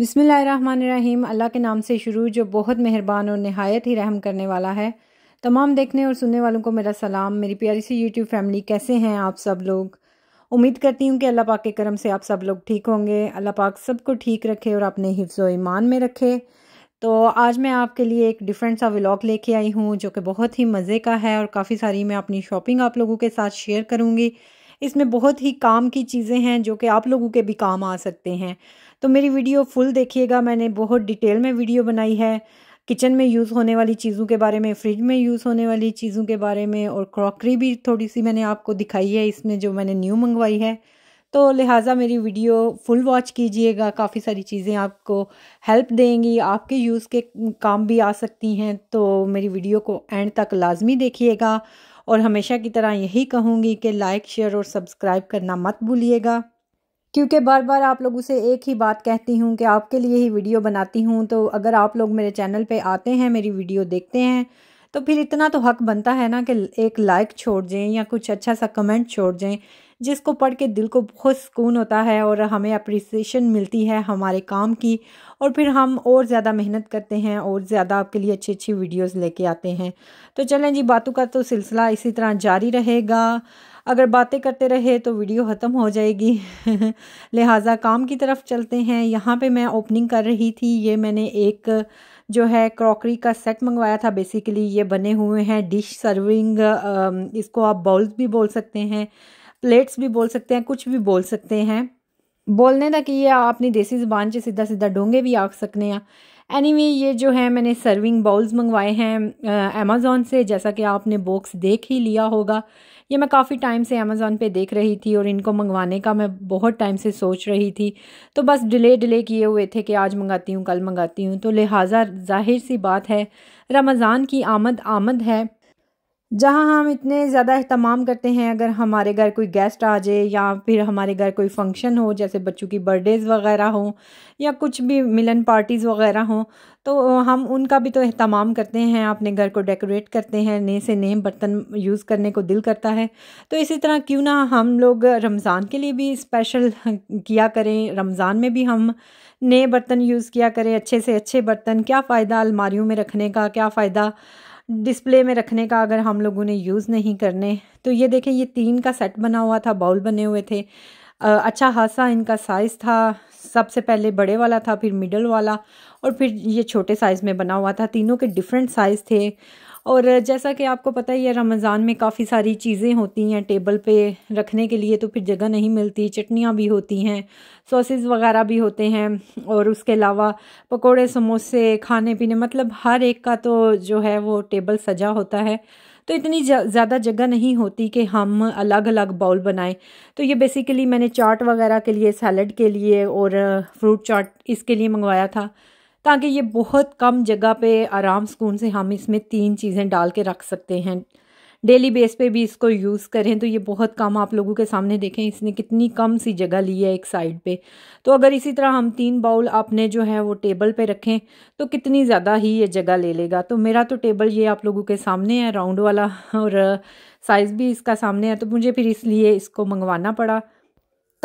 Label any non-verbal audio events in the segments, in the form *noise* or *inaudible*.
बिसमीम अल्लाह के नाम से शुरू जो बहुत मेहरबान और नहायत ही रहम करने वाला है तमाम देखने और सुनने वालों को मेरा सलाम मेरी प्यारी सी यूट्यूब फैमिली कैसे हैं आप सब लोग उम्मीद करती हूँ कि अल्लाह पाक के करम से आप सब लोग ठीक होंगे अल्लाह पाक सबको ठीक रखे और अपने हिफ्ज़ ईमान में रखे तो आज मैं आपके लिए एक डिफरेंट सा व्लॉग लेके आई हूँ जो कि बहुत ही मज़े का है और काफ़ी सारी मैं अपनी शॉपिंग आप लोगों के साथ शेयर करूँगी इसमें बहुत ही काम की चीज़ें हैं जो कि आप लोगों के भी काम आ सकते हैं तो मेरी वीडियो फुल देखिएगा मैंने बहुत डिटेल में वीडियो बनाई है किचन में यूज़ होने वाली चीज़ों के बारे में फ्रिज में यूज़ होने वाली चीज़ों के बारे में और क्रॉकरी भी थोड़ी सी मैंने आपको दिखाई है इसमें जो मैंने न्यू मंगवाई है तो लिहाजा मेरी वीडियो फुल वॉच कीजिएगा काफ़ी सारी चीज़ें आपको हेल्प देंगी आपके यूज़ के काम भी आ सकती हैं तो मेरी वीडियो को एंड तक लाजमी देखिएगा और हमेशा की तरह यही कहूँगी कि लाइक शेयर और सब्सक्राइब करना मत भूलिएगा क्योंकि बार बार आप लोगों से एक ही बात कहती हूँ कि आपके लिए ही वीडियो बनाती हूँ तो अगर आप लोग मेरे चैनल पर आते हैं मेरी वीडियो देखते हैं तो फिर इतना तो हक बनता है ना कि एक लाइक छोड़ दें या कुछ अच्छा सा कमेंट छोड़ दें जिसको पढ़ के दिल को बहुत सुकून होता है और हमें अप्रिसिएशन मिलती है हमारे काम की और फिर हम और ज़्यादा मेहनत करते हैं और ज़्यादा आपके लिए अच्छी अच्छी वीडियोस लेके आते हैं तो चलें जी बातों का तो सिलसिला इसी तरह जारी रहेगा अगर बातें करते रहे तो वीडियो ख़त्म हो जाएगी *laughs* लिहाजा काम की तरफ चलते हैं यहाँ पे मैं ओपनिंग कर रही थी ये मैंने एक जो है क्रॉकरी का सेट मंगवाया था बेसिकली ये बने हुए हैं डिश सर्विंग इसको आप बाउल्स भी बोल सकते हैं प्लेट्स भी बोल सकते हैं कुछ भी बोल सकते हैं बोलने तक ये अपनी देसी ज़बान से सीधा सीधा डोंगे भी आख सकने हैं एनी anyway, ये जो है मैंने सर्विंग बाउल्स मंगवाए हैं अमेज़ोन से जैसा कि आपने बॉक्स देख ही लिया होगा ये मैं काफ़ी टाइम से अमेज़ोन पे देख रही थी और इनको मंगवाने का मैं बहुत टाइम से सोच रही थी तो बस डिले डिले किए हुए थे कि आज मंगाती हूँ कल मंगाती हूँ तो लिहाजा जाहिर सी बात है रमज़ान की आमद आमद है जहाँ हम इतने ज़्यादा अहतमाम करते हैं अगर हमारे घर कोई गेस्ट आ जाए या फिर हमारे घर कोई फंक्शन हो जैसे बच्चों की बर्थडेज़ वगैरह हो या कुछ भी मिलन पार्टीज़ वगैरह हो तो हम उनका भी तो अहतमाम करते हैं अपने घर को डेकोरेट करते हैं नए से नए बर्तन यूज़ करने को दिल करता है तो इसी तरह क्यों ना हम लोग रमज़ान के लिए भी स्पेशल किया करें रमज़ान में भी हम नए बर्तन यूज़ किया करें अच्छे से अच्छे बर्तन क्या फ़ायदा अलमारी में रखने का क्या फ़ायदा डिस्प्ले में रखने का अगर हम लोगों ने यूज़ नहीं करने तो ये देखें ये तीन का सेट बना हुआ था बाउल बने हुए थे अच्छा खासा इनका साइज़ था सबसे पहले बड़े वाला था फिर मिडल वाला और फिर ये छोटे साइज़ में बना हुआ था तीनों के डिफरेंट साइज़ थे और जैसा कि आपको पता ही है रमज़ान में काफ़ी सारी चीज़ें होती हैं टेबल पे रखने के लिए तो फिर जगह नहीं मिलती चटनियाँ भी होती हैं सॉसेस वगैरह भी होते हैं और उसके अलावा पकोड़े समोसे खाने पीने मतलब हर एक का तो जो है वो टेबल सजा होता है तो इतनी ज़्यादा जगह नहीं होती कि हम अलग अलग बाउल बनाएं तो ये बेसिकली मैंने चाट वगैरह के लिए सैलड के लिए और फ्रूट चाट इसके लिए मंगवाया था ताकि ये बहुत कम जगह पे आराम सुकून से हम इसमें तीन चीज़ें डाल के रख सकते हैं डेली बेस पे भी इसको यूज़ करें तो ये बहुत कम आप लोगों के सामने देखें इसने कितनी कम सी जगह ली है एक साइड पे तो अगर इसी तरह हम तीन बाउल आपने जो है वो टेबल पे रखें तो कितनी ज़्यादा ही ये जगह ले लेगा तो मेरा तो टेबल ये आप लोगों के सामने है राउंड वाला और साइज़ भी इसका सामने है तो मुझे फिर इसलिए इसको मंगवाना पड़ा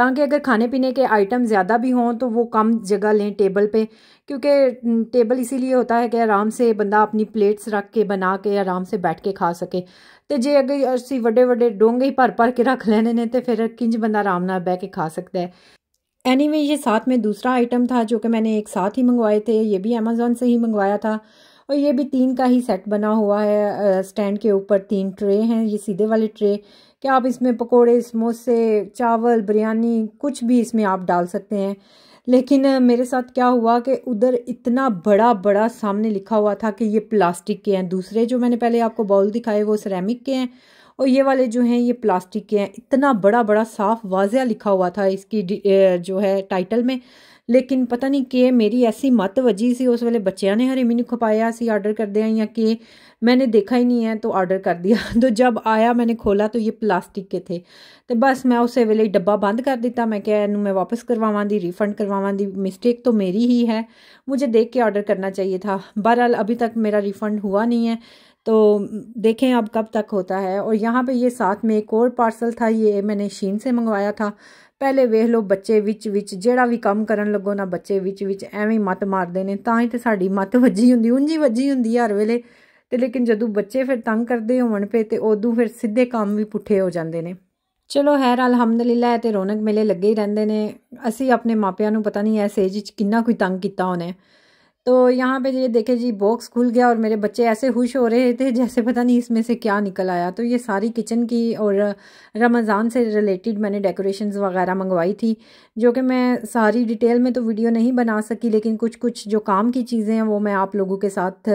ताकि अगर खाने पीने के आइटम ज़्यादा भी हों तो वो कम जगह लें टेबल पे क्योंकि टेबल इसीलिए होता है कि आराम से बंदा अपनी प्लेट्स रख के बना के आराम से बैठ के खा सके तो जे अगर असी वे वे डोंगे ही भर भर के रख लेने तो फिर किंज बंदा आराम ना बह के खा सकता है एनी एनीवे anyway, ये साथ में दूसरा आइटम था जो कि मैंने एक साथ ही मंगवाए थे ये भी अमेज़ोन से ही मंगवाया था और ये भी तीन का ही सेट बना हुआ है स्टैंड के ऊपर तीन ट्रे हैं ये सीधे वाली ट्रे कि आप इसमें पकोड़े समोसे चावल बिरयानी कुछ भी इसमें आप डाल सकते हैं लेकिन मेरे साथ क्या हुआ कि उधर इतना बड़ा बड़ा सामने लिखा हुआ था कि ये प्लास्टिक के हैं दूसरे जो मैंने पहले आपको बाउल दिखाए वो सरेमिक के हैं और ये वाले जो हैं ये प्लास्टिक के हैं इतना बड़ा बड़ा साफ वाजिया लिखा हुआ था इसकी जो है टाइटल में लेकिन पता नहीं ਕਿ मेरी ऐसी मत वजी ਸੀ उस ਵੇਲੇ बच्चों ने हरे ਮੈਨੂੰ ਖਪਾਇਆ ਸੀ ਆਰਡਰ ਕਰਦੇ ਆਏ ਜਾਂ ਕਿ मैंने देखा ही नहीं है तो ऑर्डर कर दिया *laughs* तो जब आया मैंने खोला तो ये प्लास्टिक के थे तो बस मैं उस वे डब्बा बंद कर दिता मैं क्या इन मैं वापस करवावानी रिफंड करवावानी मिसटेक तो मेरी ही है मुझे देख के ऑर्डर करना चाहिए था बहरहाल अभी तक मेरा रिफ़ंड हुआ नहीं है तो देखें अब कब तक होता है और यहाँ पे ये साथ में एक और पार्सल था ये मैंने शीन से मंगवाया था ਪਹਿਲੇ ਵੇਖ ਲਓ ਬੱਚੇ ਵਿੱਚ ਵਿੱਚ ਜਿਹੜਾ ਵੀ ਕੰਮ ਕਰਨ ਲੱਗੋ ਨਾ ਬੱਚੇ ਵਿੱਚ ਵਿੱਚ ਐਵੇਂ ਮਤ ਮਾਰਦੇ ਨੇ ਤਾਂ ਹੀ ਤੇ ਸਾਡੀ ਮਤ ਵੱਜੀ ਹੁੰਦੀ ਹੀ ਵੱਜੀ ਹੁੰਦੀ ਹਰ ਵੇਲੇ ਤੇ ਲੇਕਿਨ ਜਦੋਂ ਬੱਚੇ ਫਿਰ ਤੰਗ ਕਰਦੇ ਹੋਣ ਪੇ ਤੇ ਉਦੋਂ ਫਿਰ ਸਿੱਧੇ ਕੰਮ ਵੀ ਪੁੱਠੇ ਹੋ ਜਾਂਦੇ ਨੇ ਚਲੋ ਹੈਰ ਅਲਹਮਦੁਲਿਲਾ ਤੇ ਰੌਣਕ ਮੇਲੇ ਲੱਗੇ ਹੀ ਰਹਿੰਦੇ ਨੇ ਅਸੀਂ ਆਪਣੇ ਮਾਪਿਆਂ ਨੂੰ ਪਤਾ ਨਹੀਂ ਐਸੇ ਏਜ ਵਿੱਚ ਕਿੰਨਾ ਕੋਈ ਤੰਗ ਕੀਤਾ ਹੋਣਾ तो यहाँ पे ये देखे जी बॉक्स खुल गया और मेरे बच्चे ऐसे खुश हो रहे थे जैसे पता नहीं इसमें से क्या निकल आया तो ये सारी किचन की और रमज़ान से रिलेटेड मैंने डेकोरेशंस वगैरह मंगवाई थी जो कि मैं सारी डिटेल में तो वीडियो नहीं बना सकी लेकिन कुछ कुछ जो काम की चीज़ें हैं वो मैं आप लोगों के साथ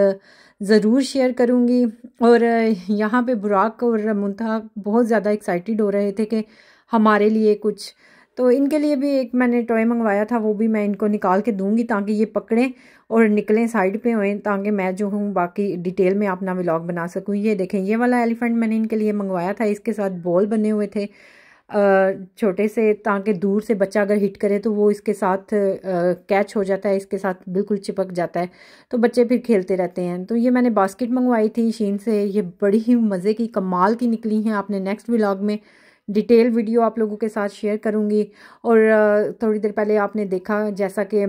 ज़रूर शेयर करूँगी और यहाँ पर बुराक और मुंता बहुत ज़्यादा एक्साइटेड हो रहे थे कि हमारे लिए कुछ तो इनके लिए भी एक मैंने टॉय मंगवाया था वो भी मैं इनको निकाल के दूँगी ताकि ये पकड़ें और निकलें साइड पे होएं ताकि मैं जो हूँ बाकी डिटेल में अपना व्लॉग बना सकूँ ये देखें ये वाला एलिफेंट मैंने इनके लिए मंगवाया था इसके साथ बॉल बने हुए थे छोटे से ताकि दूर से बच्चा अगर हिट करे तो वो इसके साथ कैच हो जाता है इसके साथ बिल्कुल चिपक जाता है तो बच्चे फिर खेलते रहते हैं तो ये मैंने बास्केट मंगवाई थी शीन से ये बड़ी ही मज़े की कमाल की निकली हैं आपने नेक्स्ट व्लॉग में डिटेल वीडियो आप लोगों के साथ शेयर करूँगी और थोड़ी देर पहले आपने देखा जैसा कि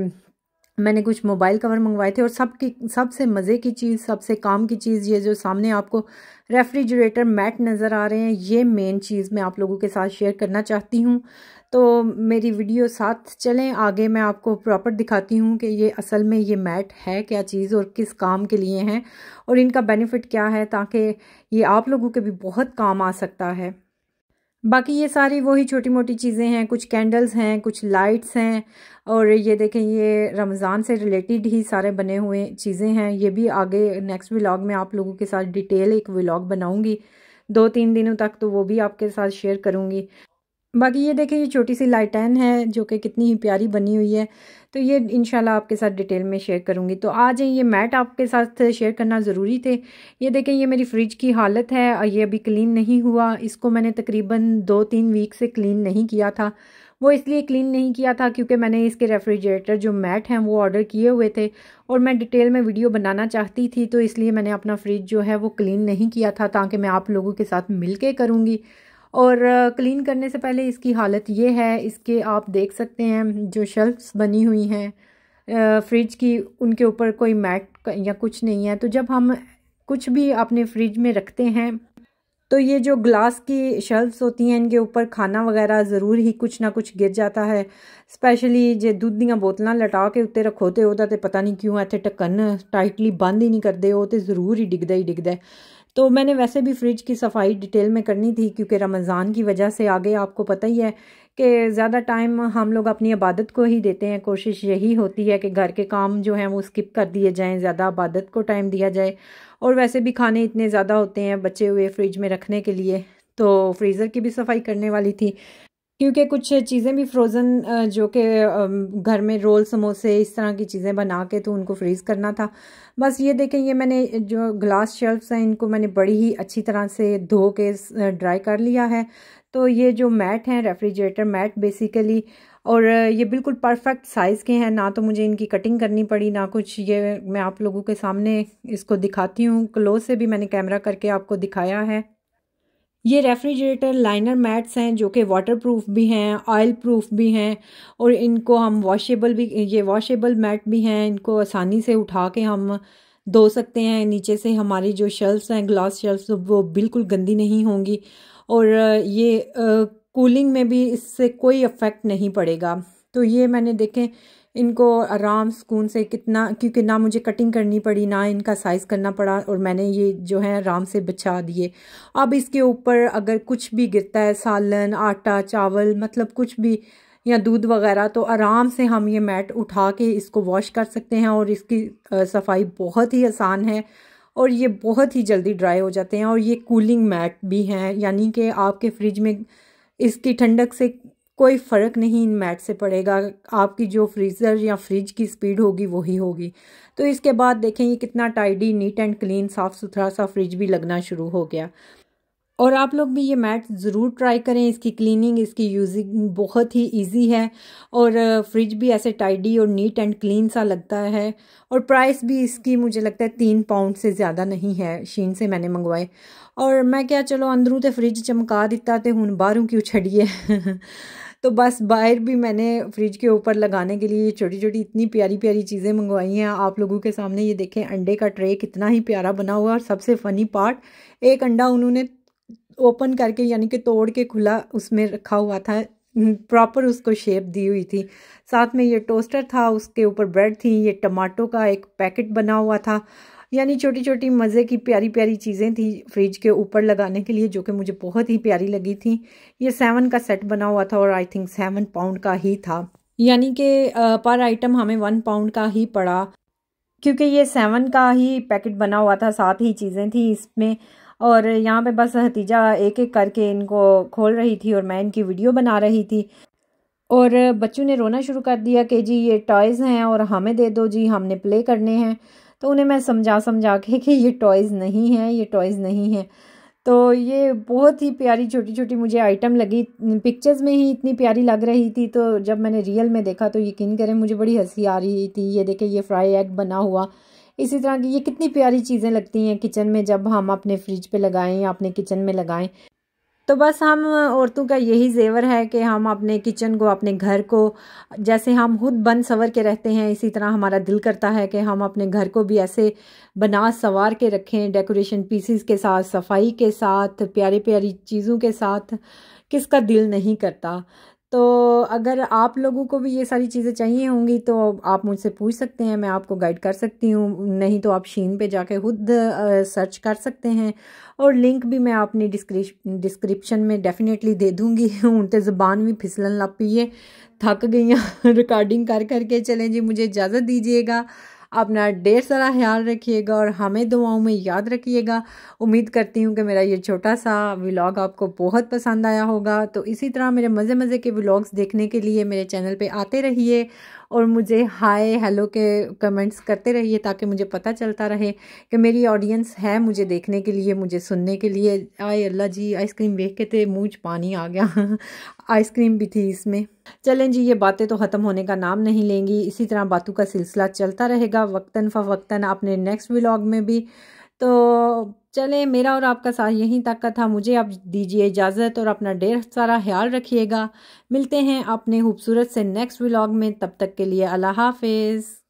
मैंने कुछ मोबाइल कवर मंगवाए थे और सब की सबसे मज़े की चीज़ सबसे काम की चीज़ ये जो सामने आपको रेफ्रिजरेटर मैट नज़र आ रहे हैं ये मेन चीज़ मैं आप लोगों के साथ शेयर करना चाहती हूँ तो मेरी वीडियो साथ चलें आगे मैं आपको प्रॉपर दिखाती हूँ कि ये असल में ये मैट है क्या चीज़ और किस काम के लिए हैं और इनका बेनिफिट क्या है ताकि ये आप लोगों के भी बहुत काम आ सकता है बाकी ये सारी वही छोटी मोटी चीज़ें हैं कुछ कैंडल्स हैं कुछ लाइट्स हैं और ये देखें ये रमज़ान से रिलेटेड ही सारे बने हुए चीज़ें हैं ये भी आगे नेक्स्ट व्लॉग में आप लोगों के साथ डिटेल एक व्लॉग बनाऊंगी दो तीन दिनों तक तो वो भी आपके साथ शेयर करूंगी बाकी ये देखें ये छोटी सी लाइटैन है जो कि कितनी ही प्यारी बनी हुई है तो ये इनशाला आपके साथ डिटेल में शेयर करूँगी तो आज ये मैट आपके साथ शेयर करना ज़रूरी थे ये देखें ये मेरी फ्रिज की हालत है और ये अभी क्लीन नहीं हुआ इसको मैंने तकरीबन दो तीन वीक से क्लीन नहीं किया था वो इसलिए क्लीन नहीं किया था क्योंकि मैंने इसके रेफ्रिजरेटर जो मैट हैं वो ऑर्डर किए हुए थे और मैं डिटेल में वीडियो बनाना चाहती थी तो इसलिए मैंने अपना फ्रिज जो है वो क्लीन नहीं किया था ताकि मैं आप लोगों के साथ मिल के करूँगी और क्लीन करने से पहले इसकी हालत ये है इसके आप देख सकते हैं जो शेल्फ्स बनी हुई हैं फ्रिज की उनके ऊपर कोई मैट या कुछ नहीं है तो जब हम कुछ भी अपने फ्रिज में रखते हैं तो ये जो ग्लास की शेल्फ्स होती हैं इनके ऊपर खाना वगैरह ज़रूर ही कुछ ना कुछ गिर जाता है स्पेशली जो दूध दियाँ बोतल लटा के उत्ते रखो तो वह पता नहीं क्यों इतने ढक्कन टाइटली बंद ही नहीं करते हो तो ज़रूर ही डिगद ही डिगद है तो मैंने वैसे भी फ्रिज की सफाई डिटेल में करनी थी क्योंकि रमज़ान की वजह से आगे आपको पता ही है कि ज़्यादा टाइम हम लोग अपनी इबादत को ही देते हैं कोशिश यही होती है कि घर के काम जो हैं वो स्किप कर दिए जाएं ज़्यादा इबादत को टाइम दिया जाए और वैसे भी खाने इतने ज़्यादा होते हैं बचे हुए फ्रिज में रखने के लिए तो फ्रीज़र की भी सफाई करने वाली थी क्योंकि कुछ चीज़ें भी फ्रोज़न जो कि घर में रोल समोसे इस तरह की चीज़ें बना के तो उनको फ्रीज़ करना था बस ये देखें ये मैंने जो ग्लास शेल्फ्स हैं इनको मैंने बड़ी ही अच्छी तरह से धो के ड्राई कर लिया है तो ये जो मैट हैं रेफ्रिजरेटर मैट बेसिकली और ये बिल्कुल परफेक्ट साइज़ के हैं ना तो मुझे इनकी कटिंग करनी पड़ी ना कुछ ये मैं आप लोगों के सामने इसको दिखाती हूँ क्लोज से भी मैंने कैमरा करके आपको दिखाया है ये रेफ्रिजरेटर लाइनर मैट्स हैं जो कि वाटर प्रूफ भी हैं ऑयल प्रूफ भी हैं और इनको हम वॉशेबल भी ये वॉशेबल मैट भी हैं इनको आसानी से उठा के हम धो सकते हैं नीचे से हमारी जो शेल्फ्स हैं ग्लास शेल्फ्स वो बिल्कुल गंदी नहीं होंगी और ये कूलिंग में भी इससे कोई अफेक्ट नहीं पड़ेगा तो ये मैंने देखें इनको आराम सुकून से कितना क्योंकि ना मुझे कटिंग करनी पड़ी ना इनका साइज़ करना पड़ा और मैंने ये जो है आराम से बचा दिए अब इसके ऊपर अगर कुछ भी गिरता है सालन आटा चावल मतलब कुछ भी या दूध वगैरह तो आराम से हम ये मैट उठा के इसको वॉश कर सकते हैं और इसकी सफाई बहुत ही आसान है और ये बहुत ही जल्दी ड्राई हो जाते हैं और ये कूलिंग मैट भी हैं यानी कि आपके फ्रिज में इसकी ठंडक से कोई फ़र्क नहीं इन मैट से पड़ेगा आपकी जो फ्रीज़र या फ्रिज की स्पीड होगी वही होगी तो इसके बाद देखें ये कितना टाइडी नीट एंड क्लीन साफ़ सुथरा सा फ्रिज भी लगना शुरू हो गया और आप लोग भी ये मैट ज़रूर ट्राई करें इसकी क्लीनिंग इसकी यूजिंग बहुत ही इजी है और फ्रिज भी ऐसे टाइडी और नीट एंड क्लीन सा लगता है और प्राइस भी इसकी मुझे लगता है तीन पाउंड से ज़्यादा नहीं है शीन से मैंने मंगवाए और मैं क्या चलो अंदरू तो फ्रिज चमका दिता तो हूँ बाहरों क्यों छड़िए *laughs* तो बस बाहर भी मैंने फ्रिज के ऊपर लगाने के लिए छोटी छोटी इतनी प्यारी प्यारी चीज़ें मंगवाई हैं आप लोगों के सामने ये देखें अंडे का ट्रे कितना ही प्यारा बना हुआ और सबसे फ़नी पार्ट एक अंडा उन्होंने ओपन करके यानी कि तोड़ के खुला उसमें रखा हुआ था प्रॉपर उसको शेप दी हुई थी साथ में ये टोस्टर था उसके ऊपर ब्रेड थी ये टमाटो का एक पैकेट बना हुआ था यानी छोटी छोटी मज़े की प्यारी प्यारी चीज़ें थी फ्रिज के ऊपर लगाने के लिए जो कि मुझे बहुत ही प्यारी लगी थी ये सेवन का सेट बना हुआ था और आई थिंक सेवन पाउंड का ही था यानी कि पर आइटम हमें वन पाउंड का ही पड़ा क्योंकि ये सेवन का ही पैकेट बना हुआ था सात ही चीज़ें थी इसमें और यहाँ पे बस हतीजा एक एक करके इनको खोल रही थी और मैं इनकी वीडियो बना रही थी और बच्चों ने रोना शुरू कर दिया कि जी ये टॉयज़ हैं और हमें दे दो जी हमने प्ले करने हैं तो उन्हें मैं समझा समझा के कि ये टॉयज़ नहीं है ये टॉयज़ नहीं है तो ये बहुत ही प्यारी छोटी छोटी मुझे आइटम लगी पिक्चर्स में ही इतनी प्यारी लग रही थी तो जब मैंने रियल में देखा तो यकीन करें मुझे बड़ी हंसी आ रही थी ये देखे ये फ्राई एग बना हुआ इसी तरह की ये कितनी प्यारी चीज़ें लगती हैं किचन में जब हम अपने फ्रिज पे लगाएं या अपने किचन में लगाएं तो बस हम औरतों का यही जेवर है कि हम अपने किचन को अपने घर को जैसे हम खुद बन सवर के रहते हैं इसी तरह हमारा दिल करता है कि हम अपने घर को भी ऐसे बना संवार के रखें डेकोरेशन पीसीस के साथ सफाई के साथ प्यारी प्यारी चीज़ों के साथ किसका दिल नहीं करता तो अगर आप लोगों को भी ये सारी चीज़ें चाहिए होंगी तो आप मुझसे पूछ सकते हैं मैं आपको गाइड कर सकती हूँ नहीं तो आप शीन पे जाके खुद सर्च कर सकते हैं और लिंक भी मैं अपनी डिस्क्रिप्शन में डेफिनेटली दे दूँगी हूँ तो ज़बान भी फिसलन लग पी है थक गई रिकॉर्डिंग *laughs* कर करके चलें जी मुझे इजाज़त दीजिएगा अपना ढेर सारा ख्याल रखिएगा और हमें दुआओं में याद रखिएगा उम्मीद करती हूँ कि मेरा ये छोटा सा व्लॉग आपको बहुत पसंद आया होगा तो इसी तरह मेरे मज़े मज़े के व्लॉग्स देखने के लिए मेरे चैनल पे आते रहिए और मुझे हाय हेलो के कमेंट्स करते रहिए ताकि मुझे पता चलता रहे कि मेरी ऑडियंस है मुझे देखने के लिए मुझे सुनने के लिए आए अल्लाह जी आइसक्रीम देख के थे मुझ पानी आ गया आइसक्रीम *laughs* भी थी इसमें चलें जी ये बातें तो ख़त्म होने का नाम नहीं लेंगी इसी तरह बातों का सिलसिला चलता रहेगा वक्ता फ़वक्ता अपने नेक्स्ट व्लॉग में भी तो चलें मेरा और आपका साथ यहीं तक का था मुझे आप दीजिए इजाज़त और अपना ढेर सारा ख्याल रखिएगा मिलते हैं अपने खूबसूरत से नेक्स्ट व्लॉग में तब तक के लिए अल्लाह हाफिज़